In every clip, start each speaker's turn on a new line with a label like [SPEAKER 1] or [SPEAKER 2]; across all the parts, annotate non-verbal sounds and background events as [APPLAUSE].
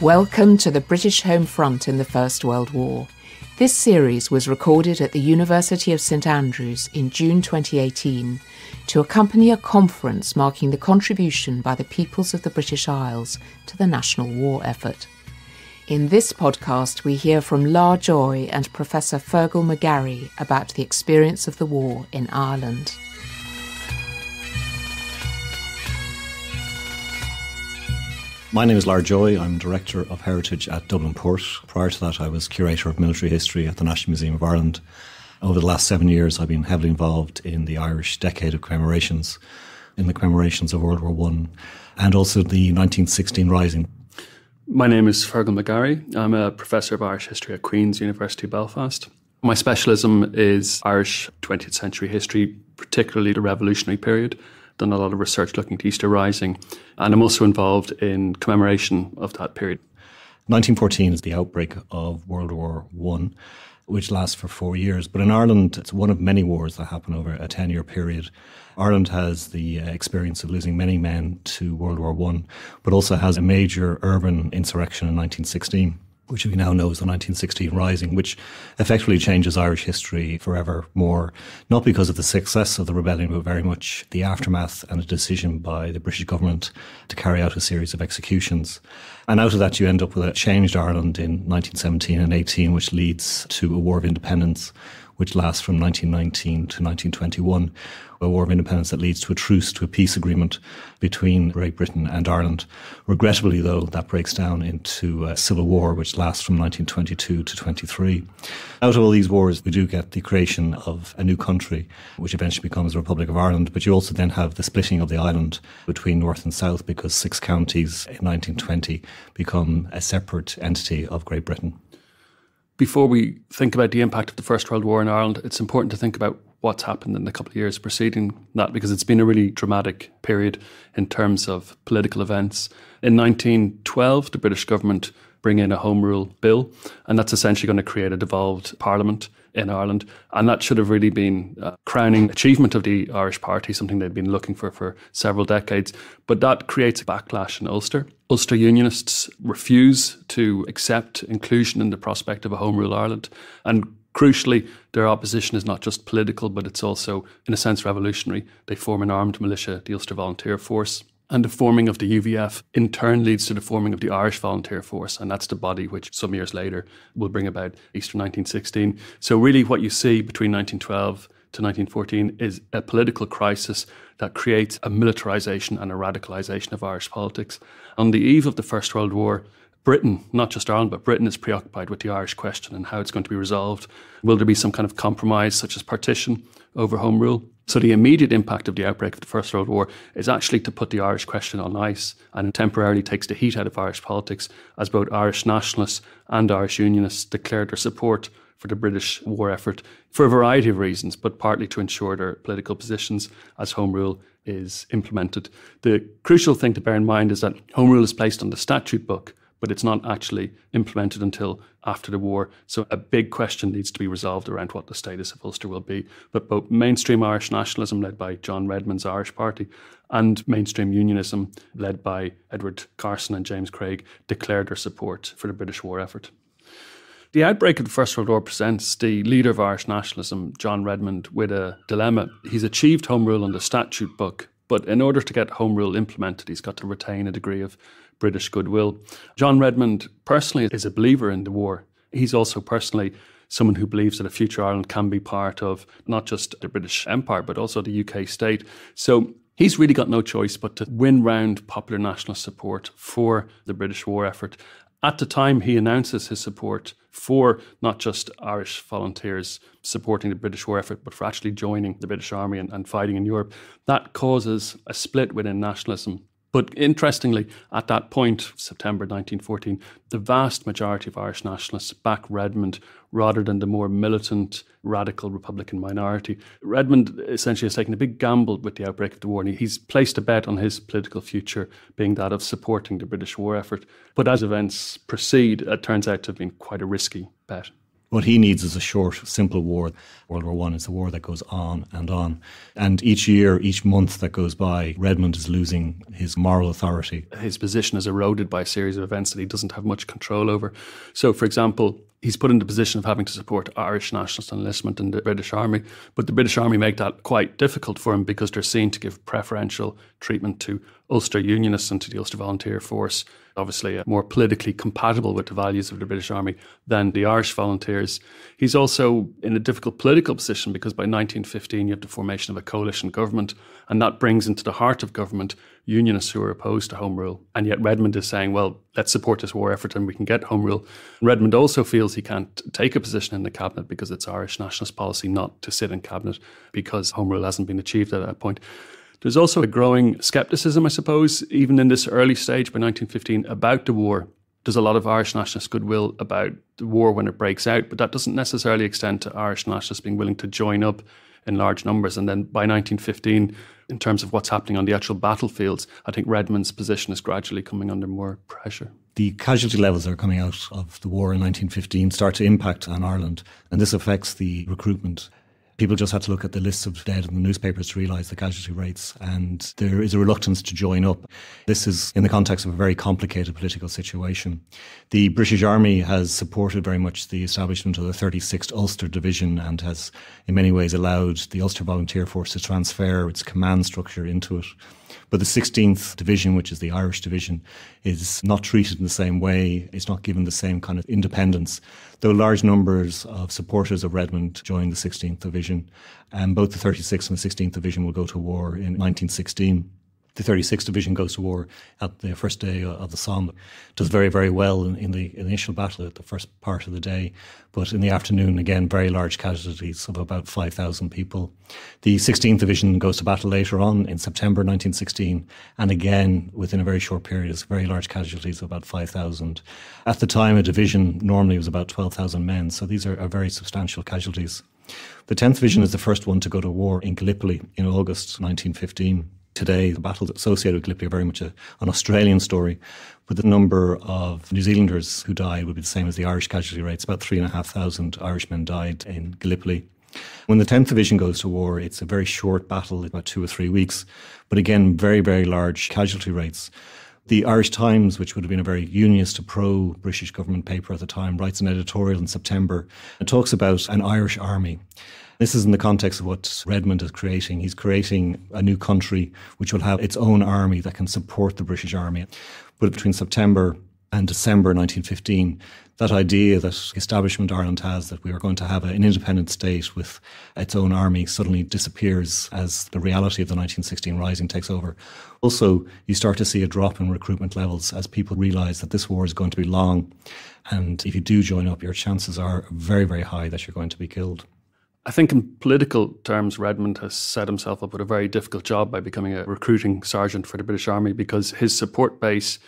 [SPEAKER 1] Welcome to the British home front in the First World War. This series was recorded at the University of St Andrews in June 2018 to accompany a conference marking the contribution by the peoples of the British Isles to the national war effort. In this podcast, we hear from La Joy and Professor Fergal McGarry about the experience of the war in Ireland.
[SPEAKER 2] My name is Lar Joy. I'm Director of Heritage at Dublin Port. Prior to that, I was Curator of Military History at the National Museum of Ireland. Over the last seven years, I've been heavily involved in the Irish Decade of Commemorations, in the commemorations of World War One, and also the 1916 Rising.
[SPEAKER 3] My name is Fergal McGarry. I'm a Professor of Irish History at Queen's University Belfast. My specialism is Irish 20th century history, particularly the revolutionary period done a lot of research looking at Easter Rising, and I'm also involved in commemoration of that period.
[SPEAKER 2] 1914 is the outbreak of World War One, which lasts for four years. But in Ireland, it's one of many wars that happen over a 10 year period. Ireland has the uh, experience of losing many men to World War One, but also has a major urban insurrection in 1916 which we now know as the 1916 Rising, which effectively changes Irish history forever more, not because of the success of the rebellion, but very much the aftermath and a decision by the British government to carry out a series of executions. And out of that, you end up with a changed Ireland in 1917 and 18, which leads to a war of independence, which lasts from 1919 to 1921, a war of independence that leads to a truce, to a peace agreement between Great Britain and Ireland. Regrettably, though, that breaks down into a civil war, which lasts from 1922 to 23. Out of all these wars, we do get the creation of a new country, which eventually becomes the Republic of Ireland, but you also then have the splitting of the island between North and South because six counties in 1920 become a separate entity of Great Britain
[SPEAKER 3] before we think about the impact of the First World War in Ireland, it's important to think about what's happened in the couple of years preceding that because it's been a really dramatic period in terms of political events. In 1912, the British government bring in a Home Rule Bill, and that's essentially going to create a devolved parliament in Ireland. And that should have really been a uh, crowning achievement of the Irish Party, something they'd been looking for for several decades. But that creates a backlash in Ulster. Ulster Unionists refuse to accept inclusion in the prospect of a Home Rule Ireland. And crucially, their opposition is not just political, but it's also, in a sense, revolutionary. They form an armed militia, the Ulster Volunteer Force. And the forming of the UVF in turn leads to the forming of the Irish Volunteer Force, and that's the body which some years later will bring about Easter 1916. So, really, what you see between 1912 to 1914 is a political crisis that creates a militarization and a radicalization of Irish politics. On the eve of the First World War, Britain, not just Ireland, but Britain is preoccupied with the Irish question and how it's going to be resolved. Will there be some kind of compromise, such as partition, over Home Rule? So the immediate impact of the outbreak of the First World War is actually to put the Irish question on ice and temporarily takes the heat out of Irish politics as both Irish nationalists and Irish unionists declared their support for the British war effort for a variety of reasons, but partly to ensure their political positions as Home Rule is implemented. The crucial thing to bear in mind is that Home Rule is placed on the statute book but it's not actually implemented until after the war. So a big question needs to be resolved around what the status of Ulster will be. But both mainstream Irish nationalism, led by John Redmond's Irish Party, and mainstream unionism, led by Edward Carson and James Craig, declared their support for the British war effort. The outbreak of the First World War presents the leader of Irish nationalism, John Redmond, with a dilemma. He's achieved Home Rule on the statute book, but in order to get Home Rule implemented, he's got to retain a degree of British goodwill. John Redmond personally is a believer in the war. He's also personally someone who believes that a future Ireland can be part of not just the British Empire, but also the UK state. So he's really got no choice but to win round popular nationalist support for the British war effort. At the time he announces his support for not just Irish volunteers supporting the British war effort, but for actually joining the British Army and, and fighting in Europe, that causes a split within nationalism but interestingly, at that point, September 1914, the vast majority of Irish nationalists back Redmond rather than the more militant radical Republican minority. Redmond essentially has taken a big gamble with the outbreak of the war, and he's placed a bet on his political future being that of supporting the British war effort. But as events proceed, it turns out to have been quite a risky bet. What
[SPEAKER 2] he needs is a short, simple war. World War One is a war that goes on and on. And each year, each month that goes by, Redmond is losing his moral authority.
[SPEAKER 3] His position is eroded by a series of events that he doesn't have much control over. So, for example, he's put in the position of having to support Irish nationalist enlistment in the British Army, but the British Army make that quite difficult for him because they're seen to give preferential treatment to Ulster Unionists and to the Ulster Volunteer Force obviously uh, more politically compatible with the values of the British Army than the Irish volunteers. He's also in a difficult political position because by 1915 you have the formation of a coalition government, and that brings into the heart of government unionists who are opposed to Home Rule. And yet Redmond is saying, well, let's support this war effort and we can get Home Rule. Redmond also feels he can't take a position in the cabinet because it's Irish nationalist policy not to sit in cabinet because Home Rule hasn't been achieved at that point. There's also a growing skepticism, I suppose, even in this early stage by 1915 about the war. There's a lot of Irish nationalist goodwill about the war when it breaks out, but that doesn't necessarily extend to Irish nationalists being willing to join up in large numbers. And then by 1915, in terms of what's happening on the actual battlefields, I think Redmond's position is gradually coming under more pressure.
[SPEAKER 2] The casualty levels that are coming out of the war in 1915 start to impact on Ireland, and this affects the recruitment people just had to look at the lists of dead in the newspapers to realise the casualty rates, and there is a reluctance to join up. This is in the context of a very complicated political situation. The British Army has supported very much the establishment of the 36th Ulster Division and has, in many ways, allowed the Ulster Volunteer Force to transfer its command structure into it. But the 16th Division, which is the Irish Division, is not treated in the same way. It's not given the same kind of independence. Though large numbers of supporters of Redmond joined the 16th Division, and both the 36th and the 16th Division will go to war in 1916 the 36th Division goes to war at the first day of the Somme. Does very, very well in, in the initial battle at the first part of the day, but in the afternoon, again, very large casualties of about 5,000 people. The 16th Division goes to battle later on in September 1916, and again, within a very short period, it's very large casualties of about 5,000. At the time, a division normally was about 12,000 men, so these are, are very substantial casualties. The 10th Division is the first one to go to war in Gallipoli in August 1915. Today, the battles associated with Gallipoli are very much a, an Australian story, but the number of New Zealanders who died would be the same as the Irish casualty rates. About 3,500 Irishmen died in Gallipoli. When the 10th Division goes to war, it's a very short battle, about two or three weeks, but again, very, very large casualty rates. The Irish Times, which would have been a very unionist to pro British government paper at the time, writes an editorial in September and talks about an Irish army. This is in the context of what Redmond is creating. He's creating a new country which will have its own army that can support the British army. But between September and December 1915, that idea that establishment Ireland has that we are going to have an independent state with its own army suddenly disappears as the reality of the 1916 rising takes over. Also, you start to see a drop in recruitment levels as people realize that this war is going to be long. And if you do join up, your chances are very, very high that you're going to be killed.
[SPEAKER 3] I think in political terms, Redmond has set himself up with a very difficult job by becoming a recruiting sergeant for the British Army because his support base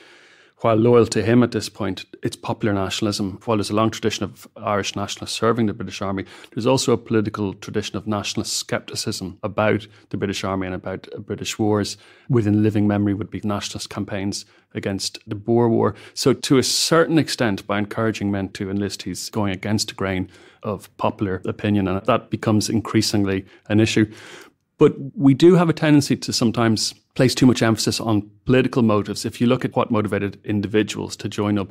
[SPEAKER 3] while loyal to him at this point, it's popular nationalism. While there's a long tradition of Irish nationalists serving the British Army, there's also a political tradition of nationalist scepticism about the British Army and about British wars. Within living memory would be nationalist campaigns against the Boer War. So, to a certain extent, by encouraging men to enlist, he's going against the grain of popular opinion, and that becomes increasingly an issue. But we do have a tendency to sometimes place too much emphasis on political motives. If you look at what motivated individuals to join up,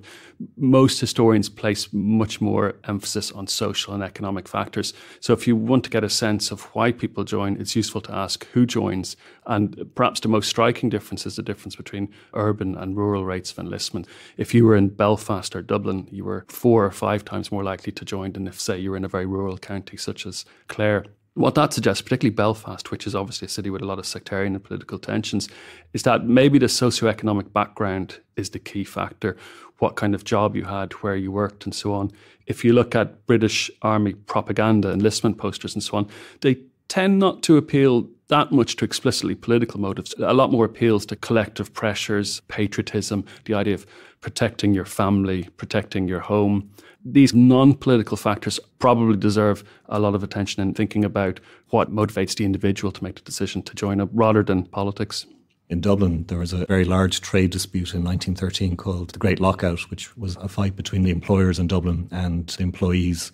[SPEAKER 3] most historians place much more emphasis on social and economic factors. So if you want to get a sense of why people join, it's useful to ask who joins. And perhaps the most striking difference is the difference between urban and rural rates of enlistment. If you were in Belfast or Dublin, you were four or five times more likely to join than if, say, you were in a very rural county such as Clare what that suggests, particularly Belfast, which is obviously a city with a lot of sectarian and political tensions, is that maybe the socioeconomic background is the key factor. What kind of job you had, where you worked, and so on. If you look at British Army propaganda, enlistment posters, and so on, they tend not to appeal that much to explicitly political motives. A lot more appeals to collective pressures, patriotism, the idea of protecting your family, protecting your home these non political factors probably deserve a lot of attention in thinking about what motivates the individual to make the decision to join up rather than politics.
[SPEAKER 2] In Dublin, there was a very large trade dispute in 1913 called the Great Lockout, which was a fight between the employers in Dublin and the employees.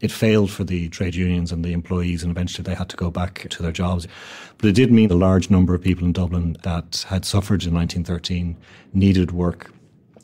[SPEAKER 2] It failed for the trade unions and the employees, and eventually they had to go back to their jobs. But it did mean a large number of people in Dublin that had suffered in 1913 needed work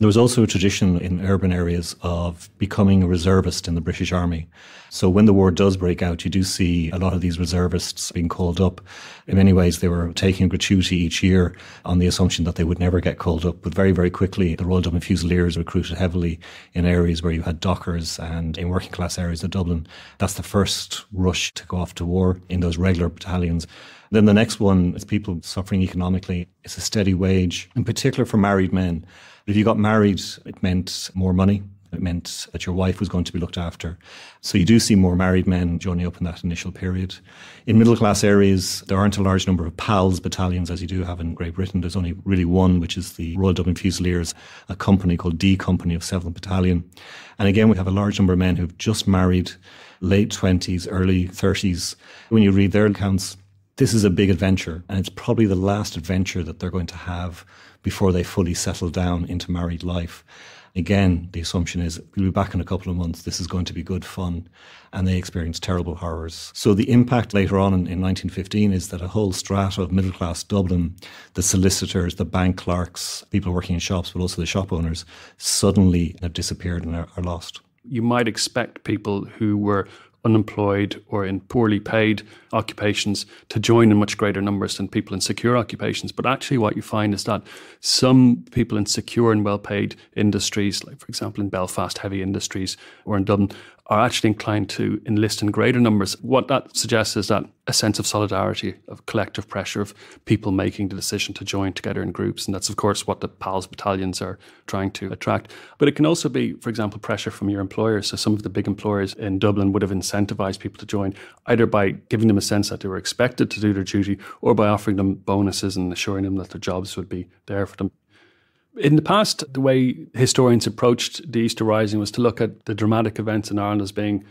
[SPEAKER 2] there was also a tradition in urban areas of becoming a reservist in the British Army. So when the war does break out, you do see a lot of these reservists being called up. In many ways, they were taking gratuity each year on the assumption that they would never get called up. But very, very quickly, the Royal Dublin Fusiliers recruited heavily in areas where you had dockers and in working class areas of Dublin. That's the first rush to go off to war in those regular battalions. Then the next one is people suffering economically. It's a steady wage, in particular for married men. But If you got married, it meant more money. It meant that your wife was going to be looked after. So you do see more married men joining up in that initial period. In middle class areas, there aren't a large number of PALS battalions as you do have in Great Britain. There's only really one, which is the Royal Dublin Fusiliers, a company called D Company of 7th Battalion. And again, we have a large number of men who've just married late 20s, early 30s. When you read their accounts, this is a big adventure, and it's probably the last adventure that they're going to have before they fully settle down into married life. Again, the assumption is we'll be back in a couple of months. This is going to be good fun. And they experience terrible horrors. So the impact later on in, in 1915 is that a whole strata of middle class Dublin, the solicitors, the bank clerks, people working in shops, but also the shop owners, suddenly have disappeared and are, are lost.
[SPEAKER 3] You might expect people who were unemployed or in poorly paid occupations to join in much greater numbers than people in secure occupations. But actually, what you find is that some people in secure and well paid industries, like for example in Belfast heavy industries or in Dublin, are actually inclined to enlist in greater numbers. What that suggests is that a sense of solidarity, of collective pressure, of people making the decision to join together in groups. And that's, of course, what the PALS battalions are trying to attract. But it can also be, for example, pressure from your employers. So some of the big employers in Dublin would have incentivized people to join either by giving them a sense that they were expected to do their duty or by offering them bonuses and assuring them that their jobs would be there for them. In the past, the way historians approached the Easter Rising was to look at the dramatic events in Ireland as being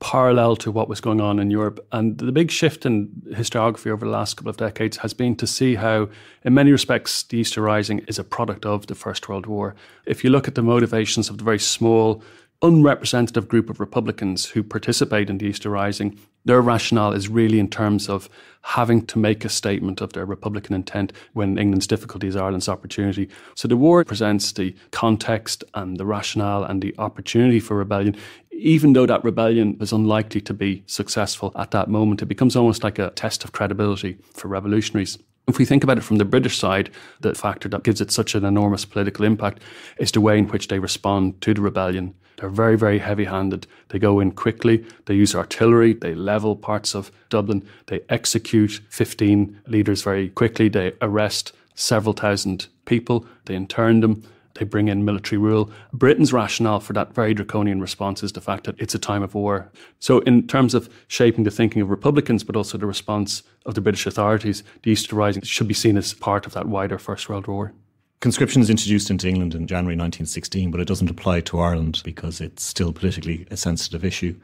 [SPEAKER 3] parallel to what was going on in Europe. And the big shift in historiography over the last couple of decades has been to see how, in many respects, the Easter Rising is a product of the First World War. If you look at the motivations of the very small unrepresentative group of Republicans who participate in the Easter Rising, their rationale is really in terms of having to make a statement of their Republican intent when England's difficulty is Ireland's opportunity. So the war presents the context and the rationale and the opportunity for rebellion. Even though that rebellion is unlikely to be successful at that moment, it becomes almost like a test of credibility for revolutionaries. If we think about it from the British side, the factor that gives it such an enormous political impact is the way in which they respond to the rebellion they're very, very heavy handed. They go in quickly. They use artillery. They level parts of Dublin. They execute 15 leaders very quickly. They arrest several thousand people. They intern them. They bring in military rule. Britain's rationale for that very draconian response is the fact that it's a time of war. So, in terms of shaping the thinking of Republicans, but also the response of the British authorities, the Easter Rising should be seen as part of that wider First World War.
[SPEAKER 2] Conscription is introduced into England in January 1916, but it doesn't apply to Ireland because it's still politically a sensitive issue.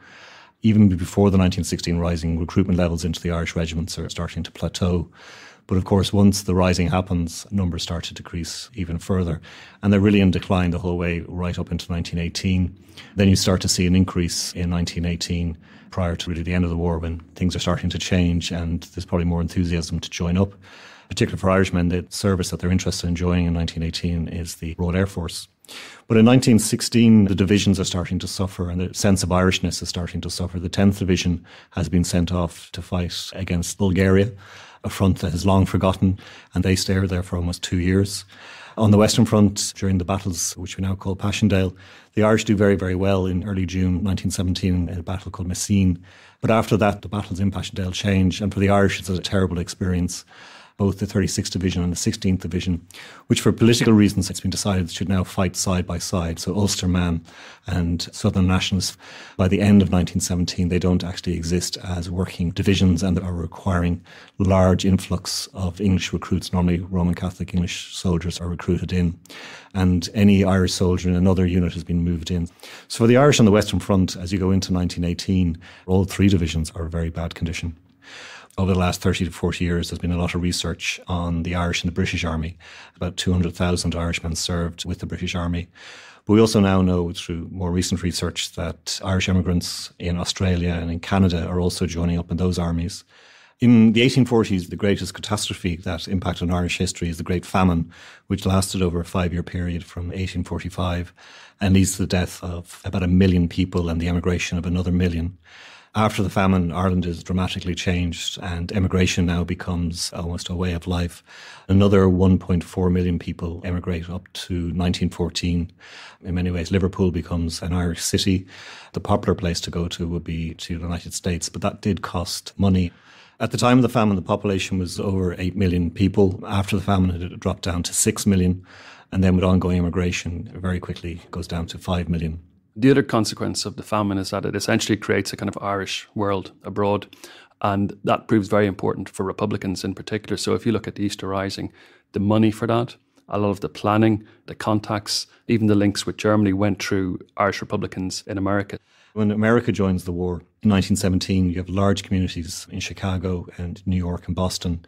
[SPEAKER 2] Even before the 1916 rising, recruitment levels into the Irish regiments are starting to plateau. But of course, once the rising happens, numbers start to decrease even further. And they're really in decline the whole way right up into 1918. Then you start to see an increase in 1918 prior to really the end of the war when things are starting to change and there's probably more enthusiasm to join up. Particularly for Irishmen, the service that they're interested in joining in 1918 is the Royal Air Force. But in 1916, the divisions are starting to suffer and the sense of Irishness is starting to suffer. The 10th Division has been sent off to fight against Bulgaria, a front that is long forgotten, and they stay there for almost two years. On the Western Front, during the battles, which we now call Passchendaele, the Irish do very, very well in early June 1917 in a battle called Messines. But after that, the battles in Passchendaele change, and for the Irish, it's a terrible experience both the 36th Division and the 16th Division, which for political reasons it's been decided should now fight side by side. So Ulsterman and Southern Nationalists, by the end of 1917, they don't actually exist as working divisions and are requiring large influx of English recruits. Normally, Roman Catholic English soldiers are recruited in, and any Irish soldier in another unit has been moved in. So for the Irish on the Western Front, as you go into 1918, all three divisions are in very bad condition over the last 30 to 40 years, there's been a lot of research on the Irish and the British Army. About 200,000 Irishmen served with the British Army. But we also now know through more recent research that Irish immigrants in Australia and in Canada are also joining up in those armies. In the 1840s, the greatest catastrophe that impacted on Irish history is the Great Famine, which lasted over a five year period from 1845 and leads to the death of about a million people and the emigration of another million. After the famine, Ireland is dramatically changed, and emigration now becomes almost a way of life. Another 1.4 million people emigrate up to 1914. In many ways, Liverpool becomes an Irish city. The popular place to go to would be to the United States, but that did cost money. At the time of the famine, the population was over 8 million people. After the famine, it dropped down to 6 million. And then with ongoing immigration, very quickly goes down to 5 million
[SPEAKER 3] the other consequence of the famine is that it essentially creates a kind of Irish world abroad. And that proves very important for Republicans in particular. So if you look at the Easter Rising, the money for that, a lot of the planning, the contacts, even the links with Germany went through Irish Republicans in America. When America joins the war
[SPEAKER 2] in 1917, you have large communities in Chicago and New York and Boston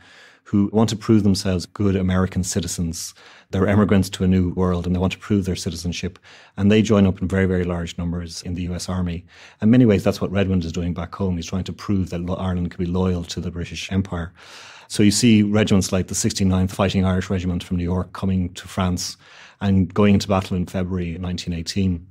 [SPEAKER 2] who want to prove themselves good American citizens. They're immigrants mm-hmm. to a new world and they want to prove their citizenship. And they join up in very, very large numbers in the US Army. In many ways, that's what Redmond is doing back home. He's trying to prove that Ireland can be loyal to the British Empire. So you see regiments like the 69th Fighting Irish Regiment from New York coming to France and going into battle in February 1918.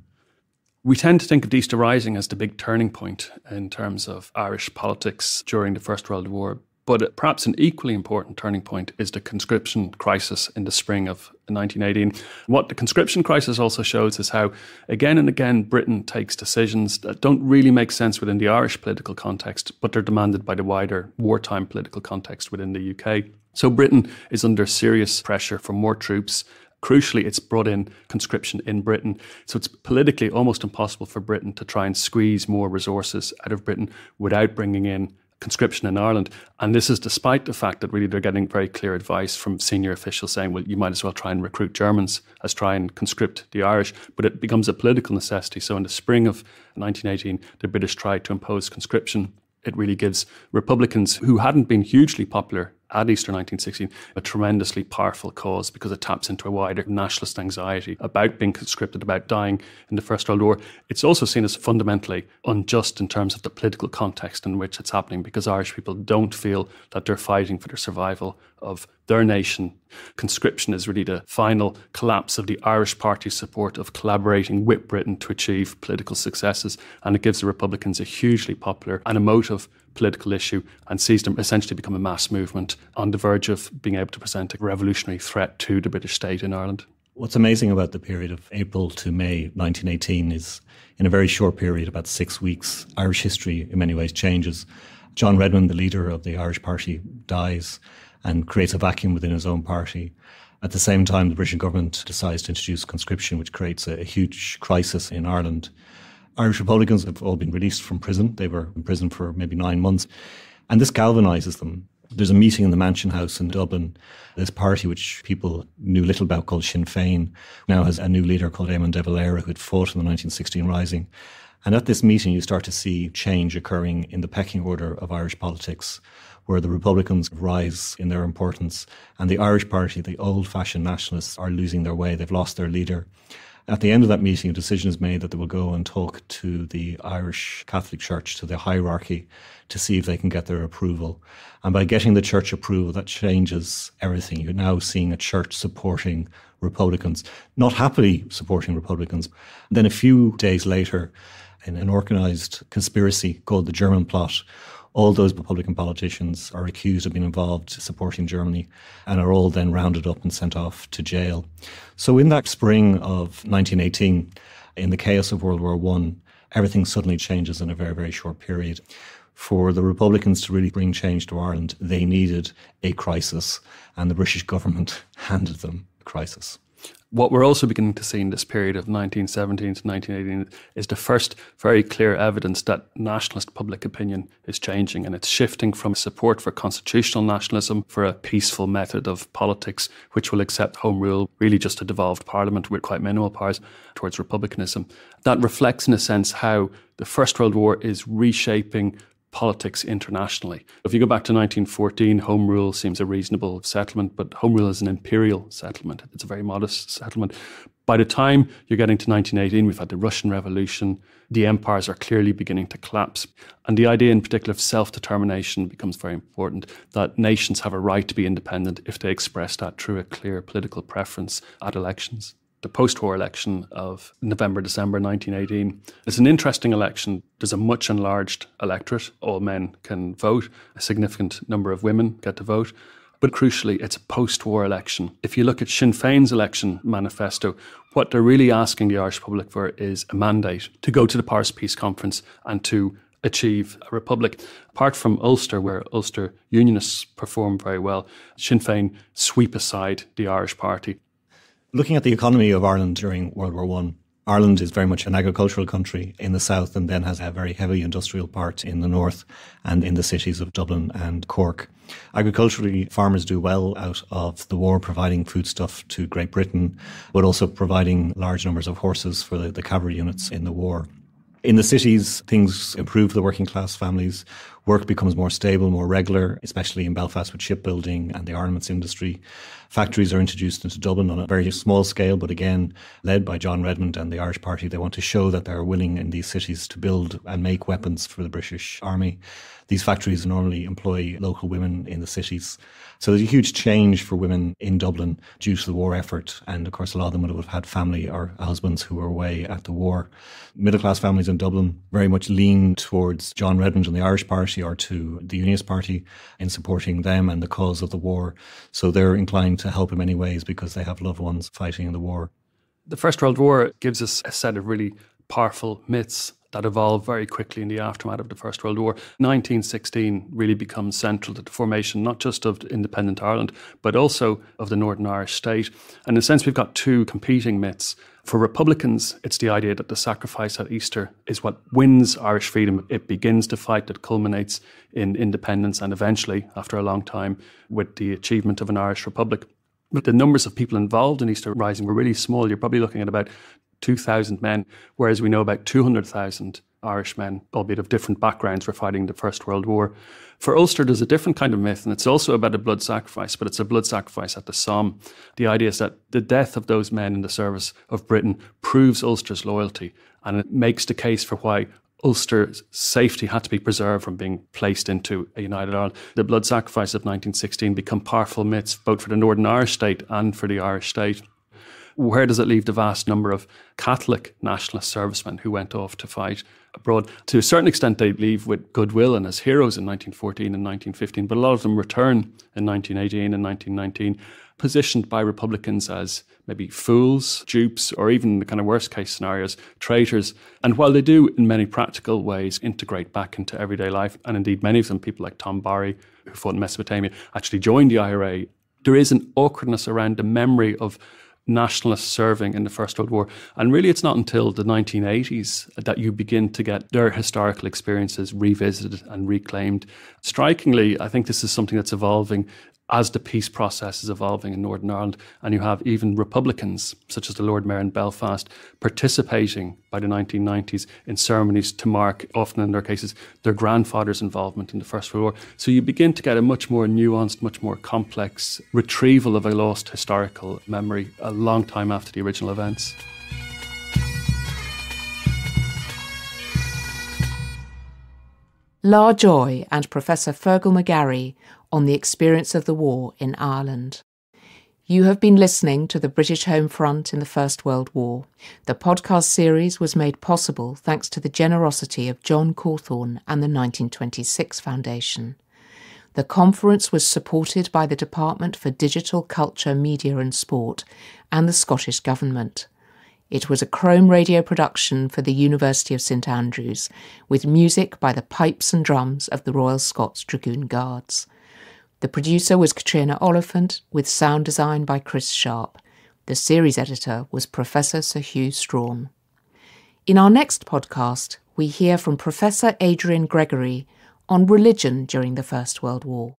[SPEAKER 3] We tend to think of the Easter Rising as the big turning point in terms of Irish politics during the First World War, but perhaps an equally important turning point is the conscription crisis in the spring of 1918. What the conscription crisis also shows is how, again and again, Britain takes decisions that don't really make sense within the Irish political context, but they're demanded by the wider wartime political context within the UK. So Britain is under serious pressure for more troops. Crucially, it's brought in conscription in Britain. So it's politically almost impossible for Britain to try and squeeze more resources out of Britain without bringing in conscription in Ireland. And this is despite the fact that really they're getting very clear advice from senior officials saying, well, you might as well try and recruit Germans as try and conscript the Irish. But it becomes a political necessity. So in the spring of 1918, the British tried to impose conscription. It really gives Republicans who hadn't been hugely popular at Easter 1916 a tremendously powerful cause because it taps into a wider nationalist anxiety about being conscripted, about dying in the First World War. It's also seen as fundamentally unjust in terms of the political context in which it's happening because Irish people don't feel that they're fighting for the survival of their nation. Conscription is really the final collapse of the Irish Party's support of collaborating with Britain to achieve political successes, and it gives the Republicans a hugely popular and emotive political issue and sees them essentially become a mass movement on the verge of being able to present a revolutionary threat to the British state in Ireland.
[SPEAKER 2] What's amazing about the period of April to May 1918 is, in a very short period, about six weeks, Irish history in many ways changes. John Redmond, the leader of the Irish Party, dies and creates a vacuum within his own party. At the same time, the British government decides to introduce conscription, which creates a, a huge crisis in Ireland. Irish Republicans have all been released from prison. They were in prison for maybe nine months. And this galvanizes them. There's a meeting in the Mansion House in Dublin. This party, which people knew little about called Sinn Féin, now has a new leader called Eamon de Valera, who had fought in the 1916 Rising. And at this meeting, you start to see change occurring in the pecking order of Irish politics, where the Republicans rise in their importance. And the Irish Party, the old fashioned nationalists, are losing their way. They've lost their leader. At the end of that meeting, a decision is made that they will go and talk to the Irish Catholic Church, to the hierarchy, to see if they can get their approval. And by getting the church approval, that changes everything. You're now seeing a church supporting Republicans, not happily supporting Republicans. And then a few days later, in an organized conspiracy called the German Plot, all those Republican politicians are accused of being involved supporting Germany and are all then rounded up and sent off to jail. So in that spring of 1918, in the chaos of World War I, everything suddenly changes in a very, very short period. For the Republicans to really bring change to Ireland, they needed a crisis, and the British government [LAUGHS] handed them a crisis.
[SPEAKER 3] What we're also beginning to see in this period of 1917 to 1918 is the first very clear evidence that nationalist public opinion is changing and it's shifting from support for constitutional nationalism for a peaceful method of politics, which will accept home rule, really just a devolved parliament with quite minimal powers, towards republicanism. That reflects, in a sense, how the First World War is reshaping politics internationally. If you go back to 1914, Home Rule seems a reasonable settlement, but Home Rule is an imperial settlement. It's a very modest settlement. By the time you're getting to 1918, we've had the Russian Revolution. The empires are clearly beginning to collapse. And the idea, in particular, of self determination becomes very important that nations have a right to be independent if they express that through a clear political preference at elections the post war election of November, December 1918. It's an interesting election. There's a much enlarged electorate. All men can vote, a significant number of women get to vote. But crucially, it's a post war election. If you look at Sinn Féin's election manifesto, what they're really asking the Irish public for is a mandate to go to the Paris Peace Conference and to achieve a republic. Apart from Ulster, where Ulster Unionists perform very well, Sinn Féin sweep aside the Irish Party
[SPEAKER 2] Looking at the economy of Ireland during World War One, Ireland is very much an agricultural country in the south and then has a very heavy industrial part in the north and in the cities of Dublin and Cork. Agriculturally, farmers do well out of the war, providing foodstuff to Great Britain, but also providing large numbers of horses for the, the cavalry units in the war. In the cities, things improve the working class families work becomes more stable, more regular, especially in Belfast with shipbuilding and the armaments industry. Factories are introduced into Dublin on a very small scale, but again, led by John Redmond and the Irish Party, they want to show that they're willing in these cities to build and make weapons for the British Army. These factories normally employ local women in the cities. So there's a huge change for women in Dublin due to the war effort. And of course, a lot of them would have had family or husbands who were away at the war. Middle class families in Dublin very much lean towards John Redmond and the Irish Party Party or to the Unionist Party in supporting them and the cause of the war. So they're inclined to help in many ways because they have loved ones fighting in the war.
[SPEAKER 3] The First World War gives us a set of really powerful myths that evolved very quickly in the aftermath of the First World War. 1916 really becomes central to the formation not just of independent Ireland, but also of the Northern Irish state. And in a sense, we've got two competing myths. For Republicans, it's the idea that the sacrifice at Easter is what wins Irish freedom. It begins the fight that culminates in independence and eventually, after a long time, with the achievement of an Irish republic. But the numbers of people involved in Easter Rising were really small. You're probably looking at about 2,000 men, whereas we know about 200,000 Irishmen, albeit of different backgrounds, were fighting the First World War. For Ulster, there's a different kind of myth, and it's also about a blood sacrifice, but it's a blood sacrifice at the Somme. The idea is that the death of those men in the service of Britain proves Ulster's loyalty, and it makes the case for why Ulster's safety had to be preserved from being placed into a United Ireland. The blood sacrifice of 1916 become powerful myths both for the Northern Irish state and for the Irish state where does it leave the vast number of Catholic nationalist servicemen who went off to fight abroad? To a certain extent, they leave with goodwill and as heroes in 1914 and 1915, but a lot of them return in 1918 and 1919, positioned by Republicans as maybe fools, dupes, or even the kind of worst case scenarios, traitors. And while they do, in many practical ways, integrate back into everyday life, and indeed many of them, people like Tom Barry, who fought in Mesopotamia, actually joined the IRA. There is an awkwardness around the memory of nationalists serving in the First World War. And really, it's not until the 1980s that you begin to get their historical experiences revisited and reclaimed. Strikingly, I think this is something that's evolving as the peace process is evolving in Northern Ireland, and you have even Republicans, such as the Lord Mayor in Belfast, participating by the 1990s in ceremonies to mark, often in their cases, their grandfather's involvement in the First World War. So you begin to get a much more nuanced, much more complex retrieval of a lost historical memory a long time after the original events.
[SPEAKER 1] La Joy and Professor Fergal McGarry on the experience of the war in Ireland. You have been listening to the British Home Front in the First World War. The podcast series was made possible thanks to the generosity of John Cawthorne and the 1926 Foundation. The conference was supported by the Department for Digital Culture, Media and Sport and the Scottish Government. It was a Chrome radio production for the University of St Andrews, with music by the pipes and drums of the Royal Scots Dragoon Guards. The producer was Katrina Oliphant, with sound design by Chris Sharp. The series editor was Professor Sir Hugh Strawn. In our next podcast, we hear from Professor Adrian Gregory on religion during the First World War.